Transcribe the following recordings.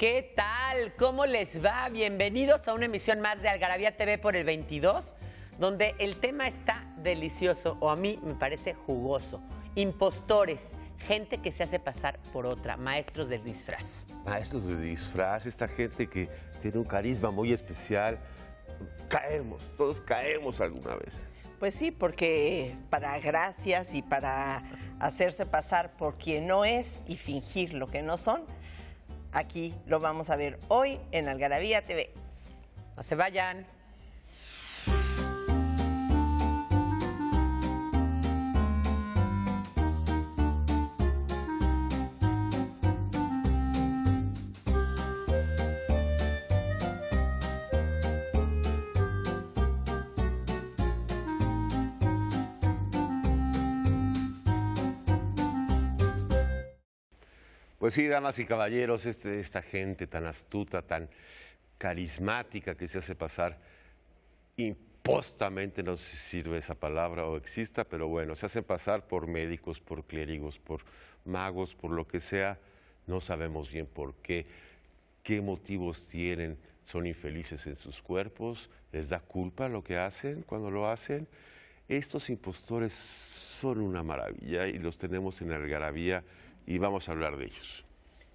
¿Qué tal? ¿Cómo les va? Bienvenidos a una emisión más de Algarabía TV por el 22, donde el tema está delicioso, o a mí me parece jugoso. Impostores, gente que se hace pasar por otra, maestros del disfraz. Maestros de disfraz, esta gente que tiene un carisma muy especial. Caemos, todos caemos alguna vez. Pues sí, porque para gracias y para hacerse pasar por quien no es y fingir lo que no son, Aquí lo vamos a ver hoy en Algarabía TV. No se vayan. Pues sí, damas y caballeros, este, esta gente tan astuta, tan carismática que se hace pasar impostamente, no sé si sirve esa palabra o exista, pero bueno, se hacen pasar por médicos, por clérigos, por magos, por lo que sea, no sabemos bien por qué, qué motivos tienen, son infelices en sus cuerpos, les da culpa lo que hacen cuando lo hacen. Estos impostores son una maravilla y los tenemos en el Garabía y vamos a hablar de ellos.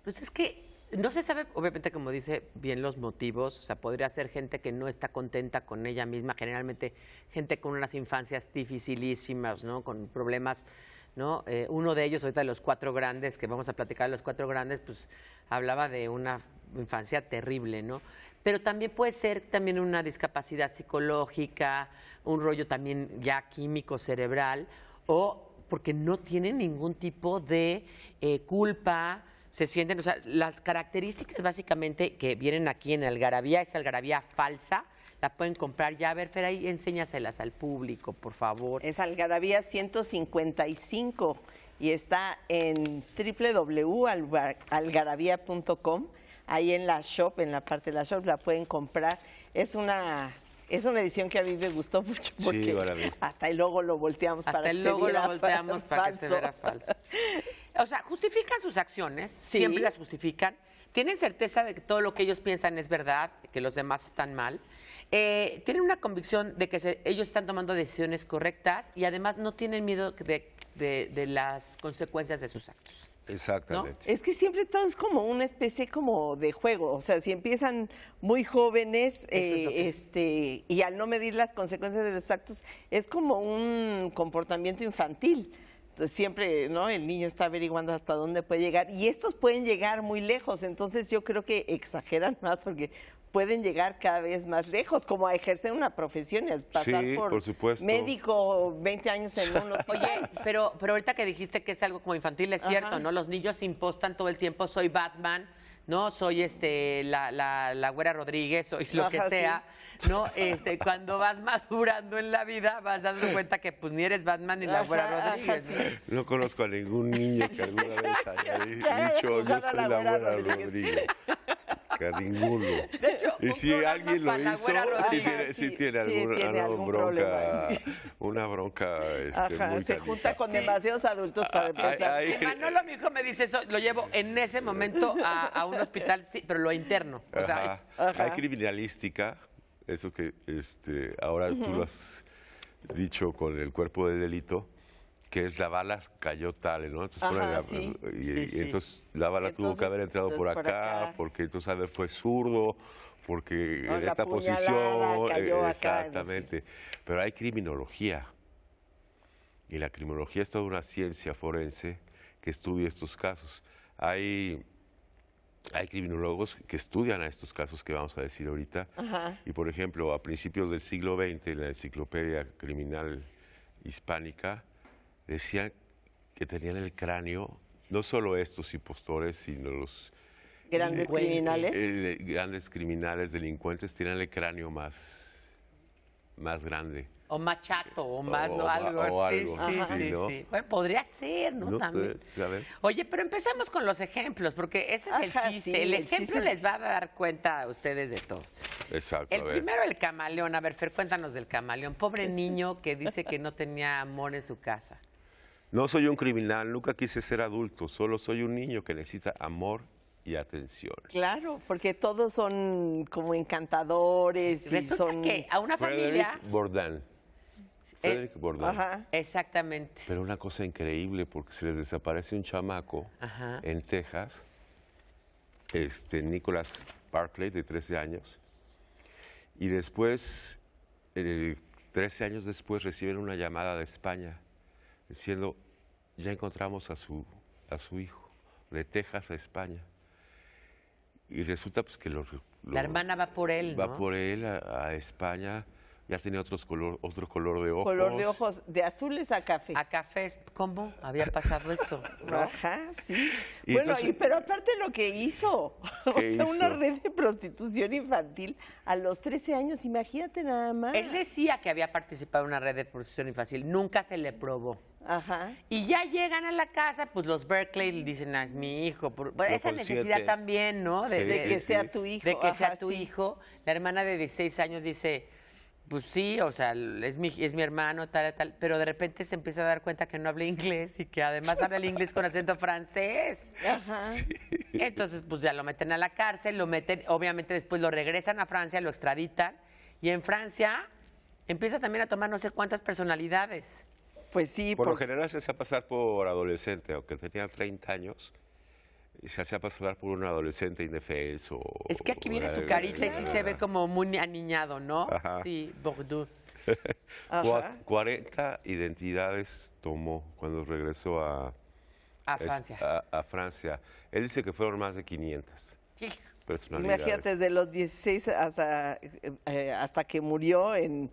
Pues es que no se sabe, obviamente, como dice bien los motivos, o sea, podría ser gente que no está contenta con ella misma, generalmente gente con unas infancias dificilísimas, ¿no? Con problemas, ¿no? Eh, uno de ellos, ahorita de los cuatro grandes, que vamos a platicar de los cuatro grandes, pues hablaba de una infancia terrible, ¿no? Pero también puede ser también una discapacidad psicológica, un rollo también ya químico cerebral o porque no tienen ningún tipo de eh, culpa, se sienten, o sea, las características básicamente que vienen aquí en Algarabía, es Algarabía falsa, la pueden comprar ya. A ver, Fer, ahí enséñaselas al público, por favor. Es Algarabía 155 y está en www.algarabía.com. Ahí en la shop, en la parte de la shop, la pueden comprar. Es una es una edición que a mí me gustó mucho porque hasta el luego lo volteamos para que se lo falso. O sea, justifican sus acciones, siempre las justifican. Tienen certeza de que todo lo que ellos piensan es verdad, que los demás están mal. Eh, tienen una convicción de que ellos están tomando decisiones correctas y además no tienen miedo de las consecuencias de sus actos. Exactamente. Es que siempre todo es como una especie como de juego, o sea, si empiezan muy jóvenes eh, este, y al no medir las consecuencias de los actos, es como un comportamiento infantil. Pues siempre, ¿no? El niño está averiguando hasta dónde puede llegar y estos pueden llegar muy lejos, entonces yo creo que exageran más porque pueden llegar cada vez más lejos, como a ejercer una profesión, al pasar por, médico 20 años en uno. Oye, pero, pero ahorita que dijiste que es algo como infantil, es cierto, ¿no? Los niños se impostan todo el tiempo, soy Batman, ¿no? Soy este la, la, güera Rodríguez, soy lo que sea, ¿no? Este, cuando vas madurando en la vida, vas dando cuenta que pues ni eres Batman ni la güera Rodríguez. ¿no? conozco a ningún niño que alguna vez haya dicho yo soy la güera Rodríguez ninguno. y si alguien lo hizo, si tiene, tiene, bronca, una bronca este, Se junta con demasiados adultos para ah, empezar. Y Manolo, mi hijo, me dice eso, lo llevo en ese momento a, un hospital, pero lo interno. Hay criminalística, eso que este, ahora tú lo has dicho con el cuerpo de delito, que es la bala cayó tal, ¿no? Entonces, la, entonces la bala tuvo que haber entrado por acá, porque entonces sabes, fue zurdo, porque en esta posición, eh, exactamente. Pero hay criminología. Y la criminología es toda una ciencia forense que estudia estos casos. Hay, hay criminólogos que estudian a estos casos que vamos a decir ahorita. Y por ejemplo, a principios del siglo XX, en la enciclopedia criminal hispánica, decían que tenían el cráneo, no solo estos impostores, sino los... Grandes criminales. Eh, grandes criminales, delincuentes, tienen el cráneo más, más grande. O más chato, o más algo. así. Sí, sí, Bueno, podría ser, ¿no? También. Oye, pero empezamos con los ejemplos, porque ese es el chiste. el ejemplo les va a dar cuenta a ustedes de todos. Exacto. El primero, el camaleón. A ver, Fer, cuéntanos del camaleón. Pobre niño que dice que no tenía amor en su casa. No soy un criminal, nunca quise ser adulto, solo soy un niño que necesita amor y atención. Claro, porque todos son como encantadores. son... a una familia... Bordán. Eh, Frederick Bordán. Ajá. Exactamente. Pero una cosa increíble, porque se les desaparece un chamaco en Texas, este Nicholas Barclay, de 13 años, y después, 13 eh, años después, reciben una llamada de España diciendo, ya encontramos a su, a su hijo de Texas a España. Y resulta pues que la hermana va por él. Va por él a España ya tenía otros color, otro color de ojos. Color de ojos, de azules a café. A cafés, ¿cómo? Había pasado eso. Ajá, sí. bueno, y, pero aparte lo que hizo, o sea, una red de prostitución infantil a los 13 años, imagínate nada más. Él decía que había participado en una red de prostitución infantil, nunca se le probó. Ajá. Y ya llegan a la casa, pues los Berkeley le dicen, a mi hijo. Por... Pues, esa necesidad también, ¿no? De, que sea tu hijo. De que sea tu hijo. La hermana de 16 años dice, pues sí, o sea, es mi, es mi hermano, tal, tal, pero de repente se empieza a dar cuenta que no habla inglés y que además habla el inglés con acento francés. Ajá. Entonces, pues ya lo meten a la cárcel, lo meten, obviamente después lo regresan a Francia, lo extraditan y en Francia empieza también a tomar no sé cuántas personalidades. Pues sí. Por, lo general se hace pasar por adolescente, aunque tenía 30 años, se hacía pasar por un adolescente indefenso. Es que aquí viene su carita y sí se ve como muy aniñado, ¿no? Sí, Bordeaux. 40 identidades tomó cuando regresó a, a, Francia. A, Francia. Él dice que fueron más de 500. Sí. Imagínate, desde los 16 hasta, eh, eh, hasta que murió en,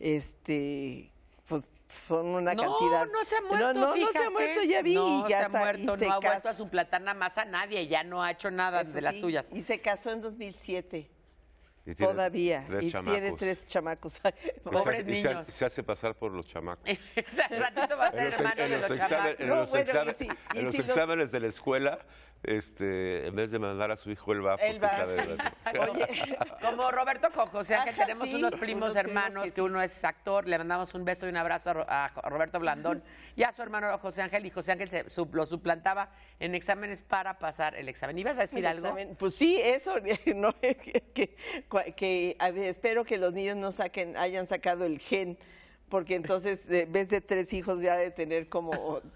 este, pues, son una cantidad. No, se ha muerto, no, no, fíjate. no se ha muerto, ya vi. No, ya se ha muerto, no ha vuelto a su platana más a nadie, ya no ha hecho nada de las suyas. Y se casó en 2007. Y Todavía. Tres y tiene tres chamacos. Pobres y se, niños. Se, se, hace pasar por los chamacos. ratito va a ser hermano de los chamacos. En los exámenes de la escuela este, en vez de mandar a su hijo el bafo. como Roberto Cojo, o sea que tenemos unos primos hermanos, que, uno es actor, le mandamos un beso y un abrazo a, Roberto Blandón y a su hermano José Ángel, y José Ángel lo suplantaba en exámenes para pasar el examen. ¿Ibas a decir algo? Pues sí, eso, que, espero que los niños no saquen, hayan sacado el gen porque entonces eh, en vez de tres hijos ya de tener como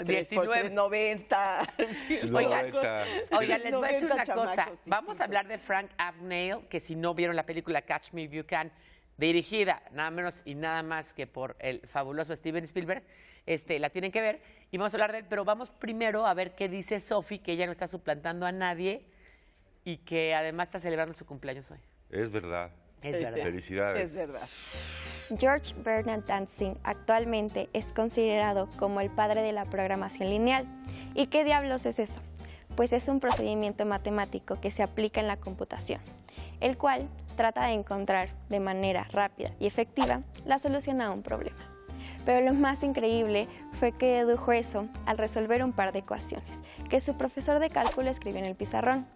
noventa. tres, 90. Oigan, les voy a decir una cosa. Vamos a hablar de Frank Abnail, que si no vieron la película Catch Me If You Can, dirigida nada menos y nada más que por el fabuloso Steven Spielberg, este, la tienen que ver y vamos a hablar de él, pero vamos primero a ver qué dice Sophie, que ella no está suplantando a nadie y que además está celebrando su cumpleaños hoy. Es verdad. Es verdad. Felicidades. Es verdad. George Bernard Dancing actualmente es considerado como el padre de la programación lineal. ¿Y qué diablos es eso? Pues es un procedimiento matemático que se aplica en la computación, el cual trata de encontrar de manera rápida y efectiva la solución a un problema. Pero lo más increíble fue que dedujo eso al resolver un par de ecuaciones que su profesor de cálculo escribió en el pizarrón,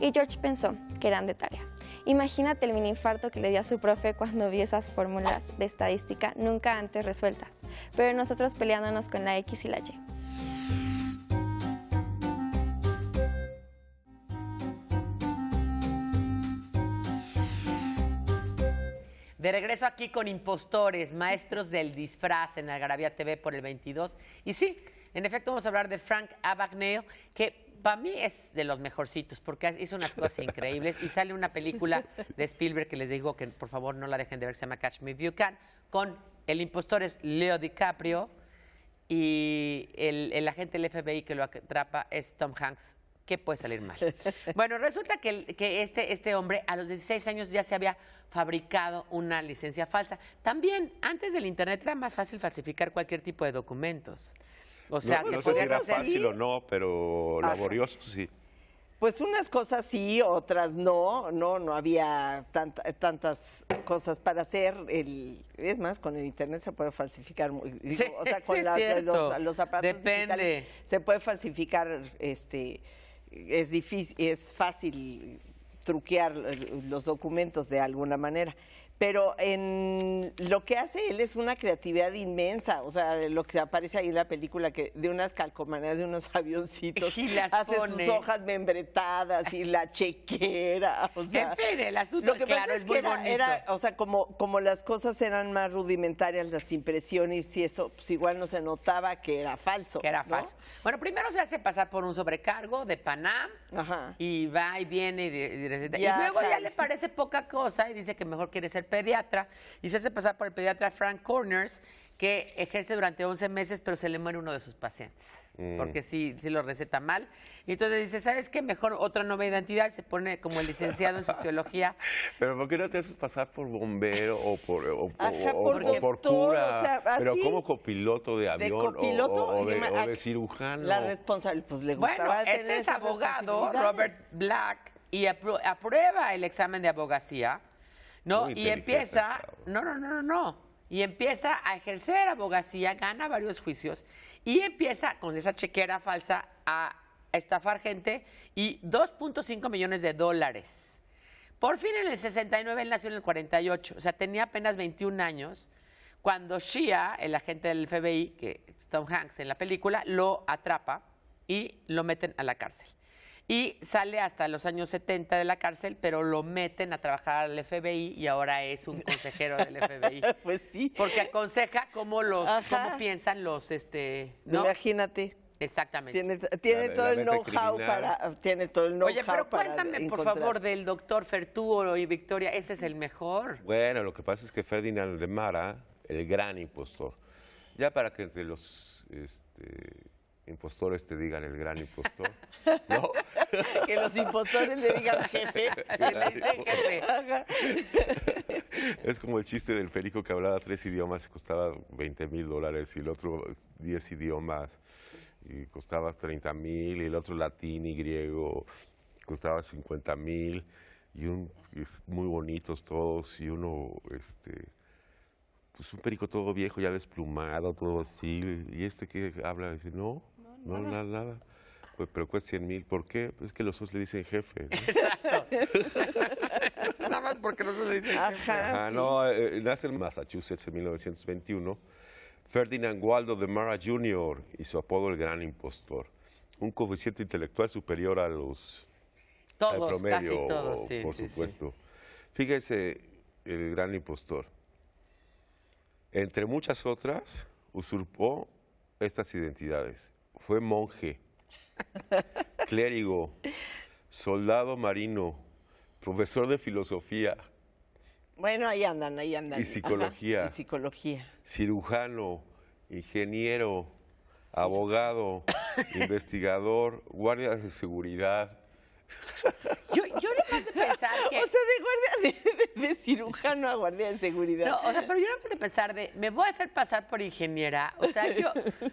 y George pensó que eran de tarea. Imagínate el mini infarto que le dio a su profe cuando vio esas fórmulas de estadística nunca antes resueltas, pero nosotros peleándonos con la X y la Y. De regreso aquí con impostores, maestros del disfraz en Algarabía TV por el 22. Y sí, en efecto vamos a hablar de Frank Abagnale, que para mí es de los mejorcitos, porque hizo unas cosas increíbles y sale una película de Spielberg que les digo que por favor no la dejen de ver, se llama Catch Me If You Can, con el impostor es Leo DiCaprio y el, agente del FBI que lo atrapa es Tom Hanks. ¿Qué puede salir mal? Bueno, resulta que, que este, este hombre a los 16 años ya se había fabricado una licencia falsa. También antes del Internet era más fácil falsificar cualquier tipo de documentos. O sea, no, sé si era fácil o no, pero laborioso sí. Pues unas cosas sí, otras no, no, no había tantas cosas para hacer. es más, con el internet se puede falsificar, sí, Depende. se puede falsificar, este, es es fácil truquear eh, los documentos de alguna manera pero en lo que hace él es una creatividad inmensa, o sea, lo que aparece ahí en la película que de unas calcomanías de unos avioncitos, y las hace sus hojas membretadas y la chequera, el asunto claro, es, era, o sea, como como las cosas eran más rudimentarias las impresiones y eso, pues igual no se notaba que era falso. Que era falso. Bueno, primero se hace pasar por un sobrecargo de Panam Ajá. y va y viene y, y, y luego ya le parece poca cosa y dice que mejor quiere ser pediatra y se hace pasar por el pediatra Frank Corners, que ejerce durante 11 meses, pero se le muere uno de sus pacientes, mm. porque si lo receta mal. Y entonces dice, ¿sabes qué? Mejor otra nueva identidad, se pone como licenciado en sociología. pero ¿por qué no te haces pasar por bombero o por, o, cura? pero como copiloto de avión o, de, cirujano. La responsable, pues le gustaba Bueno, este es abogado, Robert Black, y aprueba el examen de abogacía no, y empieza, no, no, no, no, no. Y empieza a ejercer abogacía, gana varios juicios y empieza con esa chequera falsa a estafar gente y 2.5 millones de dólares. Por fin en el 69 él nació en el 48, o sea, tenía apenas 21 años cuando Shia, el agente del FBI, que es Tom Hanks en la película, lo atrapa y lo meten a la cárcel y sale hasta los años 70 de la cárcel, pero lo meten a trabajar al FBI y ahora es un consejero del FBI. pues sí. Porque aconseja cómo los, piensan los, este, ¿no? Imagínate. Exactamente. Tiene, todo el know-how para, tiene todo el know Oye, pero cuéntame por favor del doctor Fertúo y Victoria, ese es el mejor. Bueno, lo que pasa es que Ferdinand de Mara, el gran impostor, ya para que entre los, este, impostores te digan el gran impostor. ¿No? que los impostores le digan al jefe. jefe. es como el chiste del perico que hablaba tres idiomas y costaba 20 mil dólares y el otro 10 idiomas y costaba 30 mil y el otro latín y griego costaba 50 mil y, un, muy bonitos todos y uno este pues un perico todo viejo ya desplumado todo así y este que habla dice no no, nada, nada. Pues, pero cuesta cien mil. ¿Por qué? Pues es que los dos le dicen jefe. Exacto. nada más porque los dos le dicen jefe. no, eh, eh, nace en Massachusetts en 1921. Ferdinand Waldo de Mara Jr. y su apodo el Gran Impostor. Un coeficiente intelectual superior a los... Todos, promedio, casi todos, por supuesto. Fíjese, el Gran Impostor. Entre muchas otras, usurpó estas identidades fue monje, clérigo, soldado marino, profesor de filosofía. Bueno, ahí andan, ahí andan. Y psicología. Cirujano, ingeniero, abogado, investigador, guardia de seguridad. O sea, de guardia de, cirujano a guardia de seguridad. No, o sea, pero yo no puedo pensar de, me voy a hacer pasar por ingeniera. O sea, yo,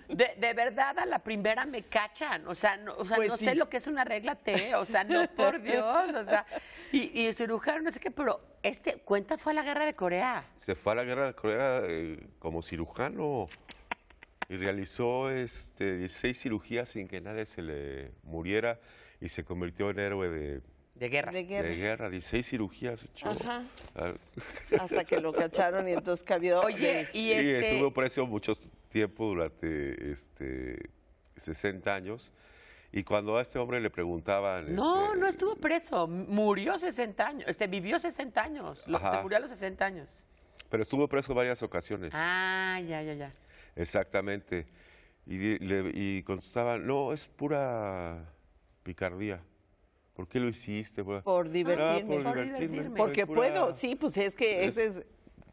de, verdad, a la primera me cachan. O sea, no, o sea, pues no sé lo que es una regla T. O sea, no, por Dios. O sea, y, cirujano, no sé qué, pero este, cuenta, fue a la guerra de Corea. Se fue a la guerra de Corea eh, como cirujano y realizó este, 16 cirugías sin que nadie se le muriera y se convirtió en héroe de de guerra. De guerra. De guerra, 16 cirugías Ajá. Hasta que lo cacharon y entonces cambió. Oye, y este... estuvo preso mucho tiempo, durante este 60 años. Y cuando a este hombre le preguntaban... No, este, no estuvo preso, murió 60 años, este, vivió 60 años, lo, se a los 60 años. Pero estuvo preso varias ocasiones. Ah, ya, ya, ya. Exactamente. Y, le, y contestaban, no, es pura picardía. ¿Por qué lo hiciste? Por, ah, divertirme. divertirme. Porque puedo, sí, pues es que ese es...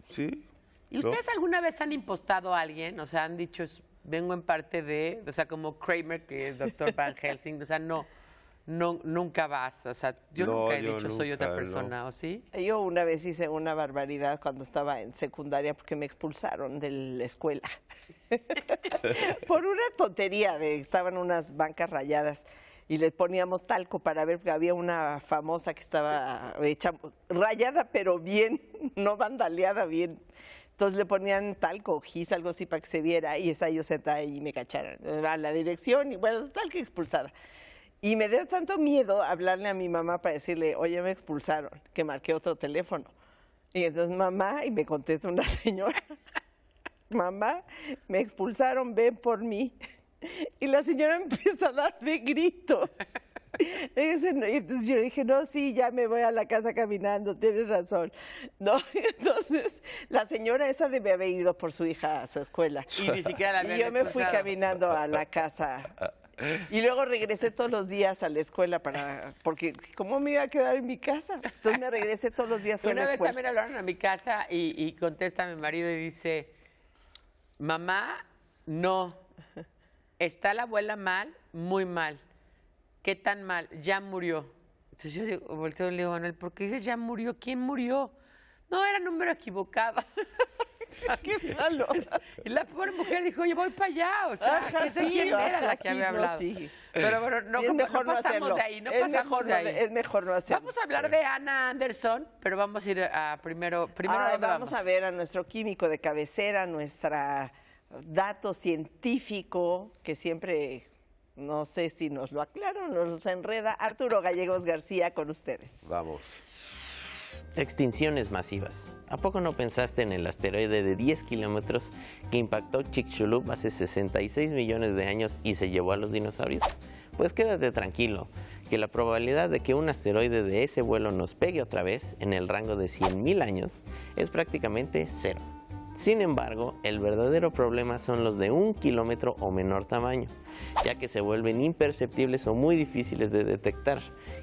Sí. ¿Y ustedes alguna vez han impostado a alguien? O sea, han dicho, vengo en parte de, o sea, como Kramer, que es doctor Van Helsing, o sea, no, no, nunca vas, o sea, yo nunca he dicho, soy otra persona, ¿o sí? Yo una vez hice una barbaridad cuando estaba en secundaria porque me expulsaron de la escuela. por una tontería de, estaban unas bancas rayadas y le poníamos talco para ver, que había una famosa que estaba rayada pero bien, no vandaleada bien. Entonces le ponían talco, gis, algo así para que se viera y esa yo sentada y me cacharon, eh, a la dirección y bueno, tal que expulsada. Y me dio tanto miedo hablarle a mi mamá para decirle, oye, me expulsaron, que marqué otro teléfono. Y entonces mamá, y me contesta una señora, mamá, me expulsaron, ven por mí y la señora empieza a dar de gritos. Entonces yo dije, no, sí, ya me voy a la casa caminando, tienes razón. No, entonces la señora esa debe haber ido por su hija a su escuela. Y yo me fui caminando a la casa. Y luego regresé todos los días a la escuela para, porque ¿cómo me iba a quedar en mi casa? Entonces me regresé todos los días a la escuela. Una vez también hablaron a mi casa y, contesta mi marido y dice, mamá, no está la abuela mal, muy mal. ¿Qué tan mal? Ya murió. Entonces yo digo, volteo y le digo, Manuel, ¿por qué dices ya murió? ¿Quién murió? No, era número equivocado. qué malo. Y la pobre mujer dijo, yo voy para allá, o sea, que quién era la que había hablado. Pero bueno, no, mejor no pasamos de ahí, no pasamos mejor, de ahí. es mejor no hacerlo. Vamos a hablar de Ana Anderson, pero vamos a ir a primero, primero vamos a ver a nuestro químico de cabecera, nuestra dato científico que siempre no sé si nos lo aclaran o nos enreda. Arturo Gallegos García con ustedes. Vamos. Extinciones masivas. ¿A poco no pensaste en el asteroide de 10 kilómetros que impactó Chicxulub hace 66 millones de años y se llevó a los dinosaurios? Pues quédate tranquilo, que la probabilidad de que un asteroide de ese vuelo nos pegue otra vez en el rango de 100.000 años es prácticamente cero. Sin embargo, el verdadero problema son los de un kilómetro o menor tamaño, ya que se vuelven imperceptibles o muy difíciles de detectar,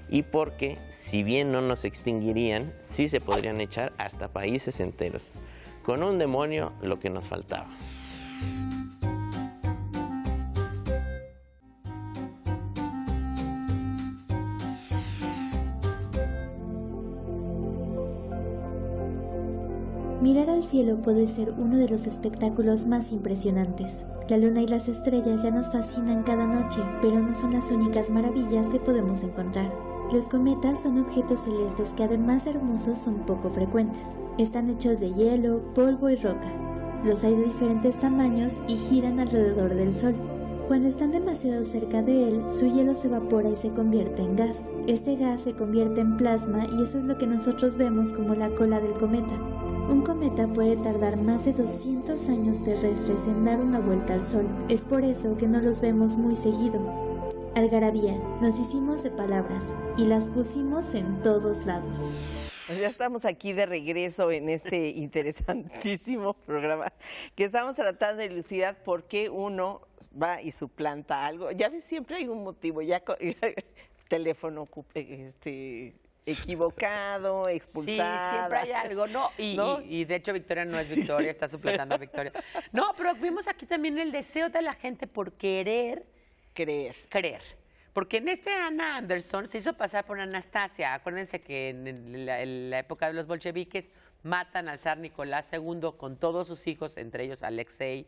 y porque, si bien no nos extinguirían, sí se podrían echar hasta países enteros. Con un demonio lo que nos faltaba. cielo puede ser uno de los espectáculos más impresionantes. La luna y las estrellas ya nos fascinan cada noche, pero no son las únicas maravillas que podemos encontrar. Los cometas son objetos celestes que además hermosos son poco frecuentes. Están hechos de hielo, polvo y roca. Los hay de diferentes tamaños y giran alrededor del Sol. Cuando están demasiado cerca de él, su hielo se evapora y se convierte en gas. Este gas se convierte en plasma y eso es lo que nosotros vemos como la cola del cometa. Un cometa puede tardar más de 200 años terrestres en dar una vuelta al Sol. Es por eso que no los vemos muy seguido. Algarabía, nos hicimos de palabras y las pusimos en todos lados. Pues ya estamos aquí de regreso en este interesantísimo programa que estamos tratando de elucidar por qué uno va y suplanta algo. Ya siempre hay un motivo, ya, ya teléfono este, equivocado, expulsado. Sí, siempre hay algo, ¿no? Y, de hecho Victoria no es Victoria, está suplantando a Victoria. No, pero vimos aquí también el deseo de la gente por querer. Creer. Creer. Porque en este Ana Anderson se hizo pasar por Anastasia. Acuérdense que en la, en la, época de los bolcheviques matan al zar Nicolás II con todos sus hijos, entre ellos Alexei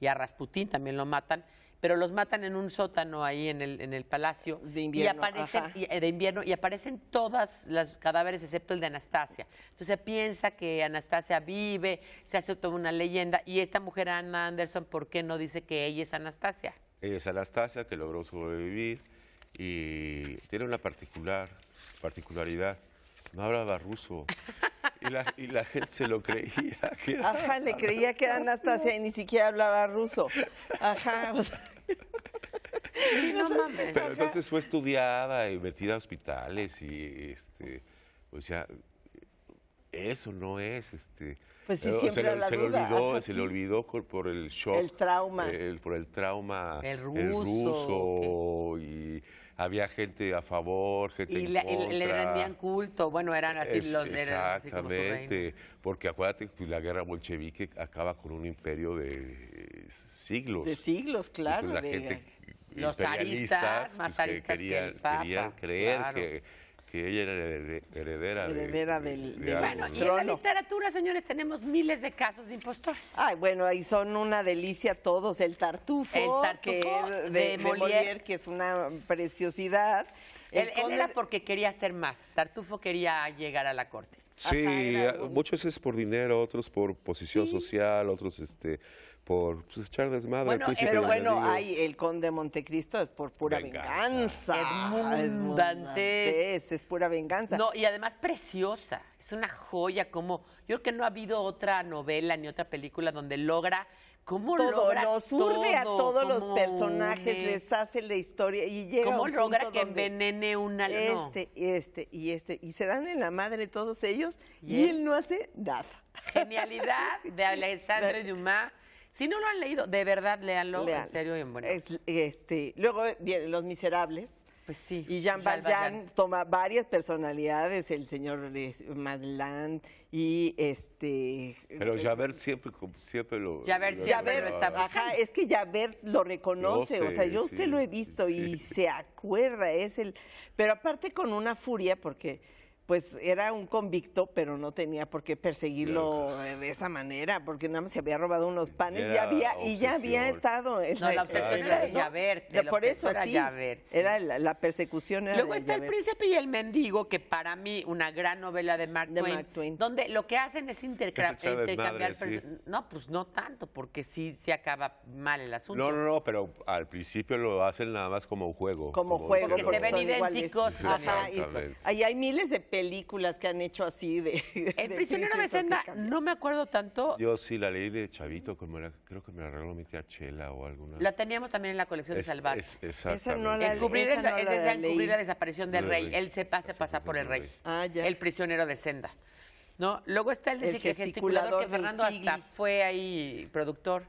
y a Rasputín también lo matan pero los matan en un sótano ahí en el, en el palacio. De invierno. Y aparecen, de invierno, y aparecen todas las cadáveres excepto el de Anastasia. Entonces piensa que Anastasia vive, se hace toda una leyenda, y esta mujer, Anna Anderson, ¿por qué no dice que ella es Anastasia? Ella es Anastasia, que logró sobrevivir, y tiene una particular particularidad, no hablaba ruso. Y la, gente se lo creía. Ajá, le creía que era Anastasia y ni siquiera hablaba ruso. Ajá. O sea... Pero entonces fue estudiada y metida a hospitales y, este, o pues sea, eso no es, este. Pues eh, se, le, olvidó, se le olvidó por, el shock. trauma. El, por el trauma. El ruso. y había gente a favor, gente contra. Y le rendían culto, bueno, eran así es, los... Exactamente, porque acuérdate que pues, la guerra bolchevique acaba con un imperio de siglos. De siglos, claro. de los aristas más aristas que, el Papa, querían creer que, que, ella era heredera, del, de, bueno, y en la literatura, señores, tenemos miles de casos de impostores. Ay, bueno, ahí son una delicia todos, el tartufo, el de, Molière. que es una preciosidad. el él, era porque quería hacer más. Tartufo quería llegar a la corte. Sí, muchos es por dinero, otros por posición social, otros este por pues, echar desmadre. pero bueno, hay el conde Montecristo es por pura venganza. Es, es pura venganza. No, y además preciosa, es una joya como yo creo que no ha habido otra novela ni otra película donde logra ¿Cómo logra a todos los personajes, les hace la historia y llega logra que envenene una Este, este y este y se dan en la madre todos ellos y él no hace nada. Genialidad de Alexandre Dumas. Si no lo han leído, de verdad léanlo, en serio y en este, luego vienen Los Miserables. Pues sí. Y Jean Valjean toma varias personalidades, el señor eh, Madeleine y este pero eh, Javert siempre siempre lo Javert, siempre lo está ajá, es que Javert lo reconoce o sea yo usted lo he visto y se acuerda es el pero aparte con una furia porque pues era un convicto, pero no tenía por qué perseguirlo de esa manera, porque nada más se había robado unos panes ya había, y ya había estado. En no, la, era de Javert. por eso era sí, Javert, Era la, persecución. Era Luego está El Príncipe y el Mendigo, que para mí una gran novela de Mark, Twain, donde lo que hacen es intercambiar. No, pues no tanto, porque sí se acaba mal el asunto. No, no, no, pero al principio lo hacen nada más como un juego. Como, juego, porque, se ven idénticos. y, pues, ahí hay miles de películas que han hecho así de... El prisionero de senda no me acuerdo tanto. Yo sí la leí de Chavito, como era, creo que me la regaló mi tía Chela o alguna. La teníamos también en la colección de Salvat. Esa no la, encubrir, esa es, la, es la desaparición del rey. Él se pasa, por el rey. Ah, el prisionero de senda. ¿no? Luego está el, el gesticulador, que Fernando hasta fue ahí productor.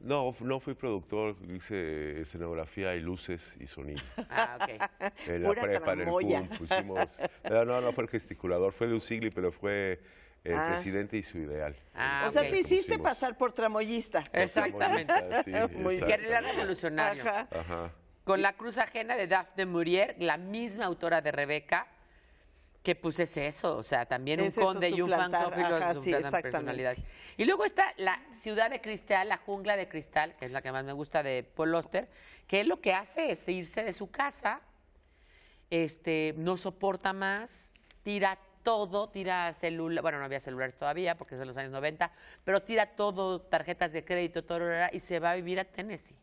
No, no fui productor, hice escenografía y luces y sonido. Ah, ok. En la prepa, en el CUM, pusimos... No, no, fue el gesticulador, fue de Usigli, pero fue el eh, ah. presidente y su ideal. Ah, o sea, te hiciste pasar por tramoyista. Exactamente. Sí, Muy bien. revolucionario. Ajá. Ajá. Con La Cruz Ajena de Daphne Murier, la misma autora de Rebeca, que pues es eso, o sea, también un conde y un de personalidad. Y luego está la ciudad de cristal, la jungla de cristal, que es la que más me gusta de Paul Oster, que lo que hace es irse de su casa, este, no soporta más, tira todo, tira celular, bueno, no había celulares todavía porque son los años 90, pero tira todo, tarjetas de crédito, todo, y se va a vivir a Tennessee.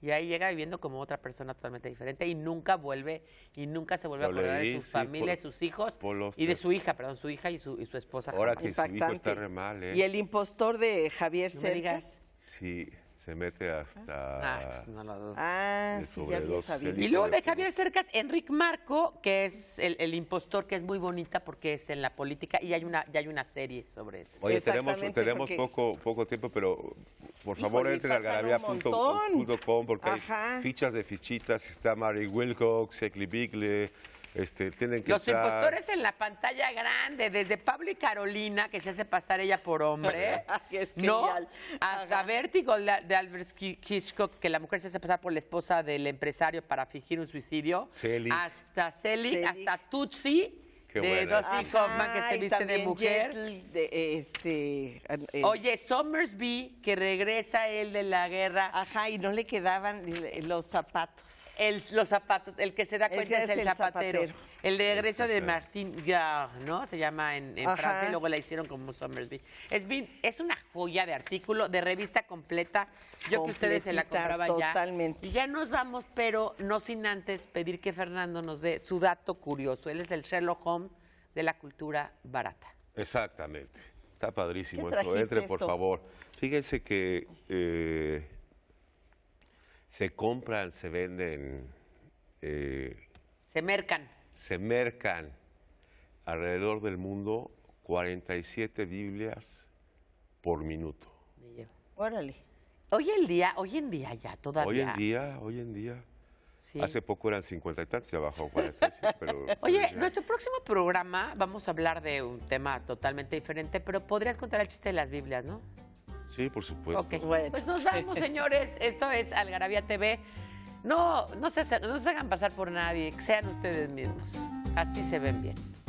Y ahí llega viviendo como otra persona totalmente diferente y nunca vuelve, y nunca se vuelve a acordar de su familia, de sus hijos, y de su hija, perdón, su hija y su, y su esposa. Ahora que su hijo está re ¿eh? Y el impostor de Javier no Sí se mete hasta. Ah, pues, ah Y luego de Javier Cercas, Enrique Marco, que es el, impostor, que es muy bonita porque es en la política y hay una, ya hay una serie sobre eso. Oye, tenemos, tenemos poco, poco tiempo, pero por favor entren a porque hay fichas de fichitas. Está Mary Wilcox, Ecli Bigle. Este, tienen Los impostores en la pantalla grande, desde Pablo y Carolina, que se hace pasar ella por hombre, ah, hasta Vertigo de Albert Hitchcock, que la mujer se hace pasar por la esposa del empresario para fingir un suicidio, hasta Selig, hasta Tutsi. de Dustin Hoffman, que se viste de mujer. Este, Oye, Somersby, que regresa él de la guerra. Ajá, y no le quedaban los zapatos los zapatos, el que se da cuenta es, el, zapatero. El de egreso de Martín, ¿no? Se llama en, Francia y luego la hicieron como Somersby. Es, es una joya de artículo, de revista completa. Yo que ustedes se la compraban ya. Totalmente. Y ya nos vamos, pero no sin antes pedir que Fernando nos dé su dato curioso. Él es el Sherlock Holmes de la cultura barata. Exactamente. Está padrísimo esto. Entre, por favor. Fíjense que eh, se compran, se venden. Eh, se mercan. Se mercan alrededor del mundo 47 Biblias por minuto. Órale. Hoy en día, hoy en día ya todavía. Hoy en día, hoy en día. Hace poco eran 50 y tantos, ya bajó a Oye, nuestro próximo programa vamos a hablar de un tema totalmente diferente, pero podrías contar el chiste de las Biblias, ¿no? Sí, por supuesto. Okay. Pues nos vamos, señores. Esto es Algarabía TV. No, no se, no se hagan pasar por nadie, sean ustedes mismos. Así se ven bien.